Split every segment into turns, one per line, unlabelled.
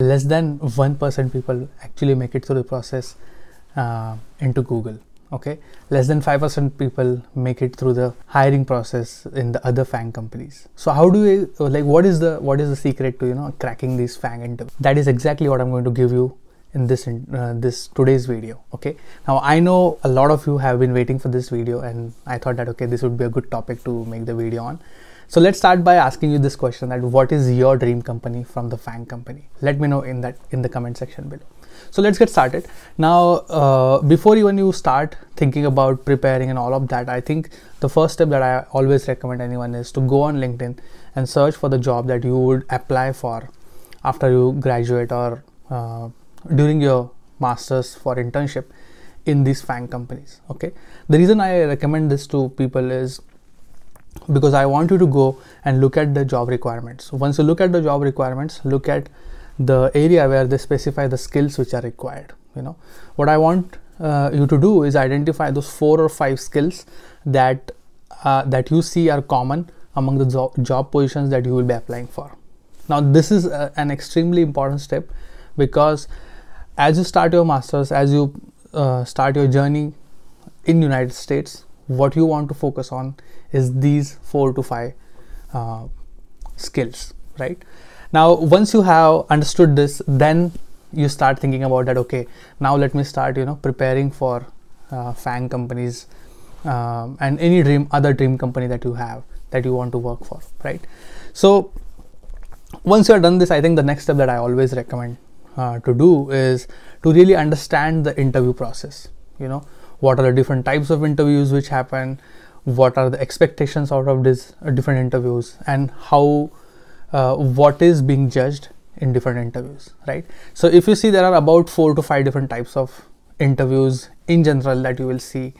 less than 1% people actually make it through the process uh, into google okay less than 5% people make it through the hiring process in the other fang companies so how do you like what is the what is the secret to you know cracking these fang interviews that is exactly what i'm going to give you in this uh, this today's video okay now i know a lot of you have been waiting for this video and i thought that okay this would be a good topic to make the video on so let's start by asking you this question that what is your dream company from the FANG company? Let me know in that in the comment section below. So let's get started. Now, uh, before even you start thinking about preparing and all of that, I think the first step that I always recommend anyone is to go on LinkedIn and search for the job that you would apply for after you graduate or uh, during your master's for internship in these FANG companies. Okay. The reason I recommend this to people is because I want you to go and look at the job requirements. Once you look at the job requirements, look at the area where they specify the skills which are required. You know, what I want uh, you to do is identify those four or five skills that uh, that you see are common among the jo job positions that you will be applying for. Now, this is a, uh, an extremely important step because as you start your masters, as you uh, start your journey in United States, what you want to focus on is these four to five uh, skills right now once you have understood this then you start thinking about that okay now let me start you know preparing for uh, fang companies um, and any dream other dream company that you have that you want to work for right so once you are done this i think the next step that i always recommend uh, to do is to really understand the interview process you know what are the different types of interviews which happen what are the expectations out of these uh, different interviews and how uh, what is being judged in different interviews right so if you see there are about four to five different types of interviews in general that you will see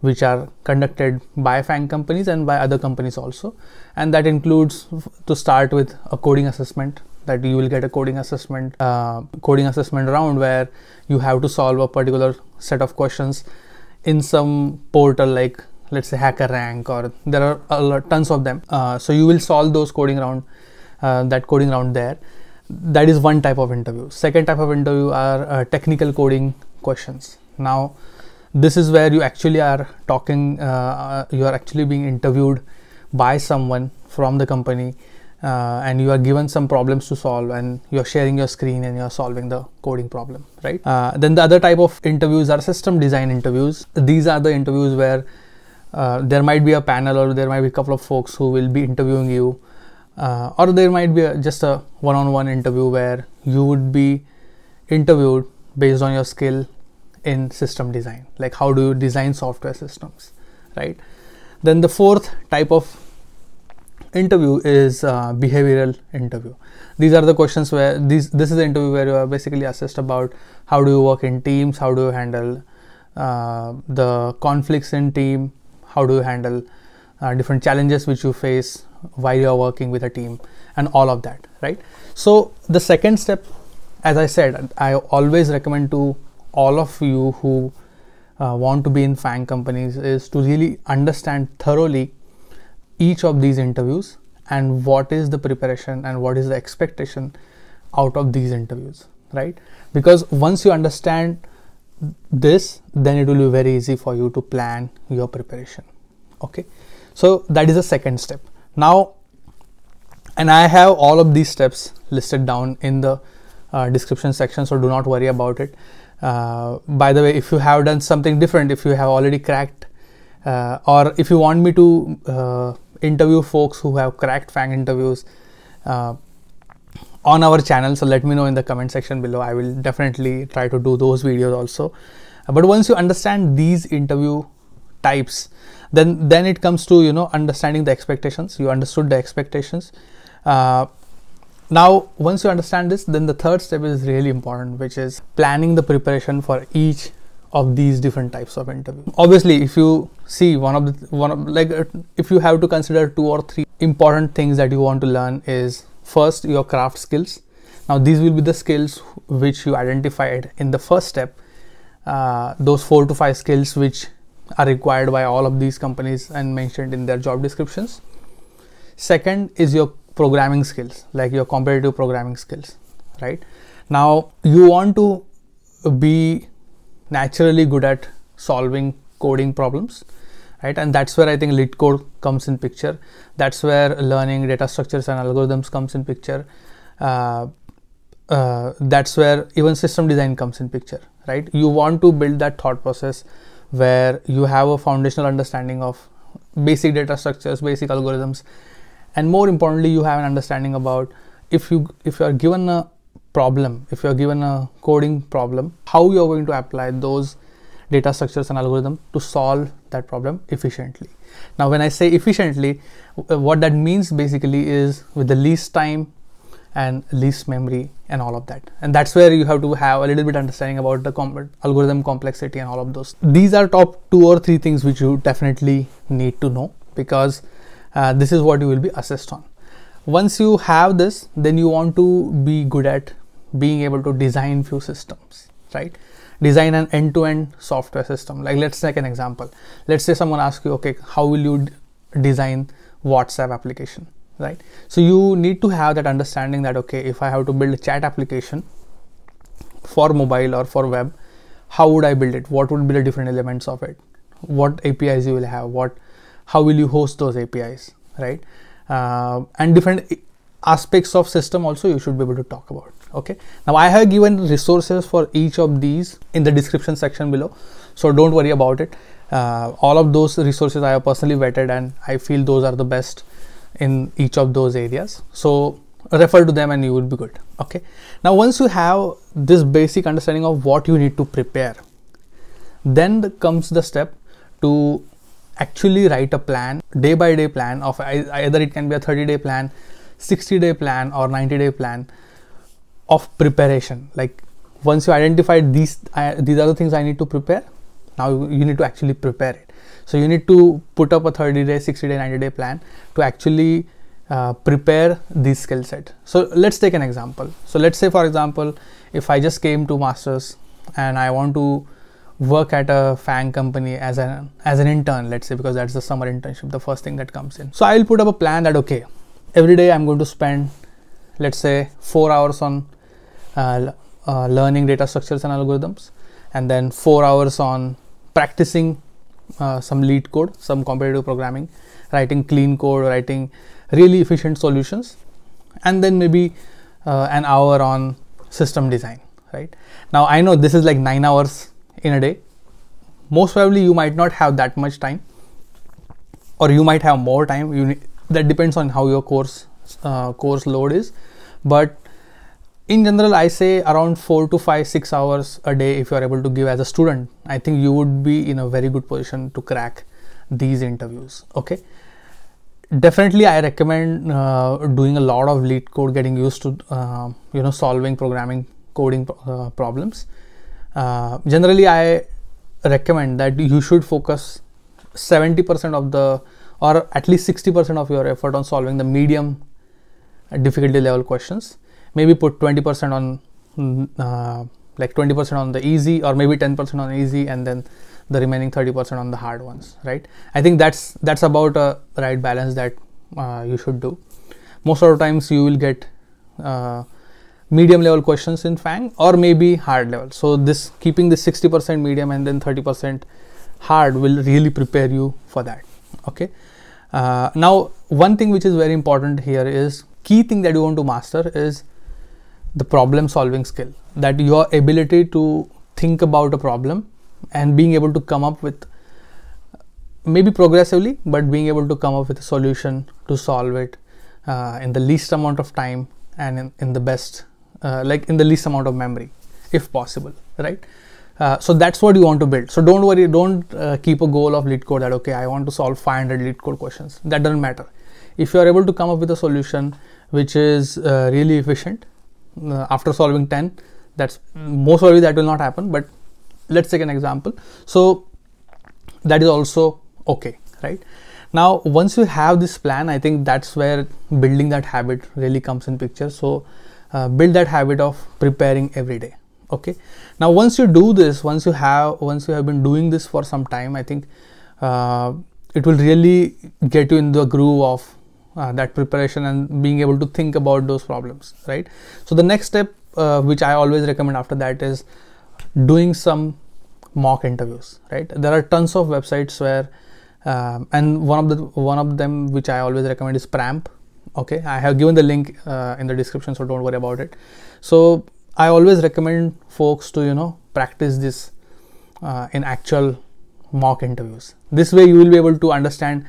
which are conducted by fang companies and by other companies also and that includes to start with a coding assessment that you will get a coding assessment uh, coding assessment round where you have to solve a particular set of questions in some portal like let's say hacker rank or there are lot, tons of them uh, so you will solve those coding round uh, that coding round there that is one type of interview second type of interview are uh, technical coding questions now this is where you actually are talking uh, uh, you are actually being interviewed by someone from the company uh, and you are given some problems to solve and you're sharing your screen and you're solving the coding problem right uh, then the other type of interviews are system design interviews these are the interviews where uh, there might be a panel or there might be a couple of folks who will be interviewing you uh, or there might be a, just a one-on-one interview where you would be interviewed based on your skill in system design like how do you design software systems right then the fourth type of interview is uh, behavioral interview. These are the questions where these this is the interview where you are basically assessed about how do you work in teams, how do you handle uh, the conflicts in team, how do you handle uh, different challenges which you face while you are working with a team, and all of that, right? So the second step, as I said, I always recommend to all of you who uh, want to be in fang companies is to really understand thoroughly each of these interviews and what is the preparation and what is the expectation out of these interviews right because once you understand this then it will be very easy for you to plan your preparation okay so that is the second step now and i have all of these steps listed down in the uh, description section so do not worry about it uh, by the way if you have done something different if you have already cracked uh, or if you want me to uh, interview folks who have cracked fang interviews uh, on our channel so let me know in the comment section below i will definitely try to do those videos also but once you understand these interview types then then it comes to you know understanding the expectations you understood the expectations uh, now once you understand this then the third step is really important which is planning the preparation for each of these different types of interview obviously if you see one of the one of like uh, if you have to consider two or three important things that you want to learn is first your craft skills now these will be the skills which you identified in the first step uh, those four to five skills which are required by all of these companies and mentioned in their job descriptions second is your programming skills like your competitive programming skills right now you want to be naturally good at solving coding problems right and that's where i think lit code comes in picture that's where learning data structures and algorithms comes in picture uh, uh, that's where even system design comes in picture right you want to build that thought process where you have a foundational understanding of basic data structures basic algorithms and more importantly you have an understanding about if you if you are given a problem, if you're given a coding problem, how you're going to apply those data structures and algorithm to solve that problem efficiently. Now, when I say efficiently, what that means basically is with the least time and least memory and all of that. And that's where you have to have a little bit understanding about the com algorithm complexity and all of those. These are top two or three things which you definitely need to know because uh, this is what you will be assessed on. Once you have this, then you want to be good at being able to design few systems, right? Design an end-to-end software system. Like let's take an example. Let's say someone asks you, okay, how will you design WhatsApp application, right? So you need to have that understanding that okay, if I have to build a chat application for mobile or for web, how would I build it? What would be the different elements of it? What APIs you will have? What how will you host those APIs, right? Uh, and different eh, aspects of system also you should be able to talk about okay now i have given resources for each of these in the description section below so don't worry about it uh, all of those resources i have personally vetted and i feel those are the best in each of those areas so refer to them and you will be good okay now once you have this basic understanding of what you need to prepare then comes the step to actually write a plan day by day plan of either it can be a 30 day plan 60 day plan or 90 day plan of preparation like once you identify these uh, these are the things i need to prepare now you need to actually prepare it so you need to put up a 30 day 60 day 90 day plan to actually uh, prepare this skill set so let's take an example so let's say for example if i just came to masters and i want to work at a fang company as an as an intern let's say because that's the summer internship the first thing that comes in so i'll put up a plan that okay every day i'm going to spend let's say 4 hours on uh, uh, learning data structures and algorithms, and then four hours on practicing uh, some lead code, some competitive programming, writing clean code, writing really efficient solutions, and then maybe uh, an hour on system design. Right now, I know this is like nine hours in a day. Most probably, you might not have that much time, or you might have more time. You that depends on how your course uh, course load is, but in general i say around 4 to 5 6 hours a day if you are able to give as a student i think you would be in a very good position to crack these interviews okay definitely i recommend uh, doing a lot of lead code getting used to uh, you know solving programming coding uh, problems uh, generally i recommend that you should focus 70% of the or at least 60% of your effort on solving the medium difficulty level questions maybe put 20% on mm, uh, like 20% on the easy or maybe 10% on easy and then the remaining 30% on the hard ones right i think that's that's about a right balance that uh, you should do most of the times you will get uh, medium level questions in fang or maybe hard level so this keeping the 60% medium and then 30% hard will really prepare you for that okay uh, now one thing which is very important here is key thing that you want to master is the problem solving skill that your ability to think about a problem and being able to come up with maybe progressively but being able to come up with a solution to solve it uh, in the least amount of time and in, in the best uh, like in the least amount of memory if possible right uh, so that's what you want to build so don't worry don't uh, keep a goal of lead code that okay i want to solve 500 lead code questions that doesn't matter if you are able to come up with a solution which is uh, really efficient uh, after solving 10 that's most probably that will not happen but let's take an example so that is also okay right now once you have this plan i think that's where building that habit really comes in picture so uh, build that habit of preparing every day okay now once you do this once you have once you have been doing this for some time i think uh, it will really get you in the groove of uh, that preparation and being able to think about those problems right so the next step uh, which i always recommend after that is doing some mock interviews right there are tons of websites where um, and one of the one of them which i always recommend is pramp okay i have given the link uh, in the description so don't worry about it so i always recommend folks to you know practice this uh, in actual mock interviews this way you will be able to understand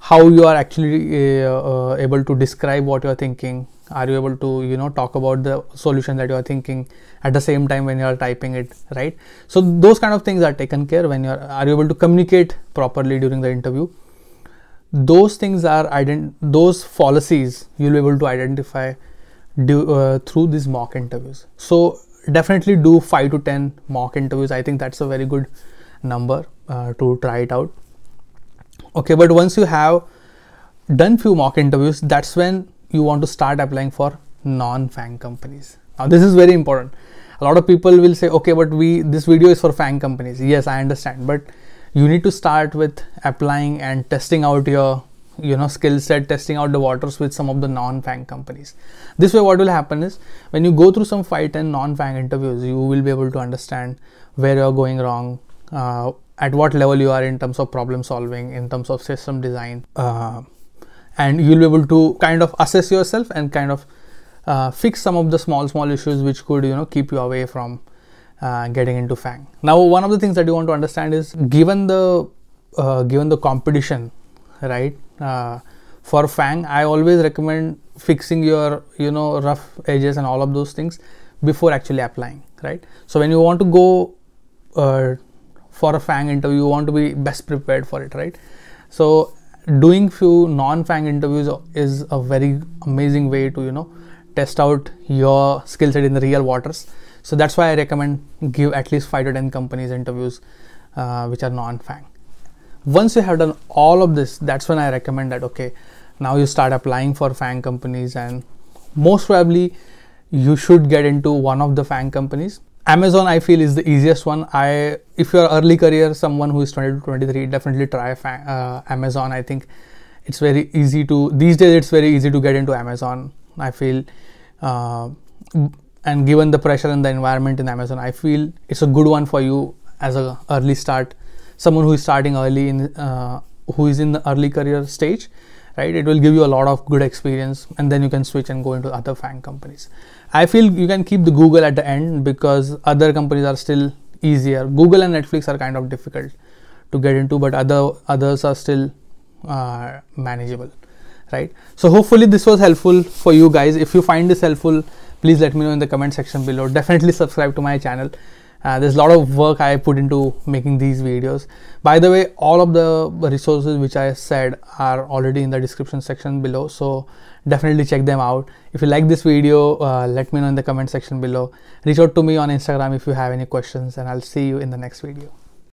how you are actually uh, uh, able to describe what you are thinking are you able to you know talk about the solution that you are thinking at the same time when you are typing it right so those kind of things are taken care when you are are you able to communicate properly during the interview those things are ident- those fallacies you'll be able to identify do, uh, through these mock interviews so definitely do 5 to 10 mock interviews i think that's a very good number uh, to try it out okay but once you have done few mock interviews that's when you want to start applying for non-fang companies now this is very important a lot of people will say okay but we this video is for fang companies yes i understand but you need to start with applying and testing out your you know skill set testing out the waters with some of the non-fang companies this way what will happen is when you go through some fight and non-fang interviews you will be able to understand where you're going wrong uh, at what level you are in terms of problem solving, in terms of system design, uh, and you'll be able to kind of assess yourself and kind of uh, fix some of the small small issues which could you know keep you away from uh, getting into Fang. Now, one of the things that you want to understand is given the uh, given the competition, right? Uh, for Fang, I always recommend fixing your you know rough edges and all of those things before actually applying, right? So when you want to go uh, for a fang interview you want to be best prepared for it right so doing few non-fang interviews is a very amazing way to you know test out your skill set in the real waters so that's why i recommend give at least 5 to 10 companies interviews uh, which are non-fang once you have done all of this that's when i recommend that okay now you start applying for fang companies and most probably you should get into one of the fang companies Amazon, I feel, is the easiest one. I, if you're early career, someone who is 20 to 23, definitely try uh, Amazon. I think it's very easy to these days. It's very easy to get into Amazon. I feel, uh, and given the pressure and the environment in Amazon, I feel it's a good one for you as a early start. Someone who is starting early in, uh, who is in the early career stage, right? It will give you a lot of good experience, and then you can switch and go into other fan companies. I feel you can keep the Google at the end because other companies are still easier. Google and Netflix are kind of difficult to get into, but other others are still uh, manageable, right? So hopefully this was helpful for you guys. If you find this helpful, please let me know in the comment section below. Definitely subscribe to my channel. Uh, there's a lot of work I put into making these videos. By the way, all of the resources which I said are already in the description section below. So definitely check them out if you like this video uh, let me know in the comment section below reach out to me on instagram if you have any questions and i'll see you in the next video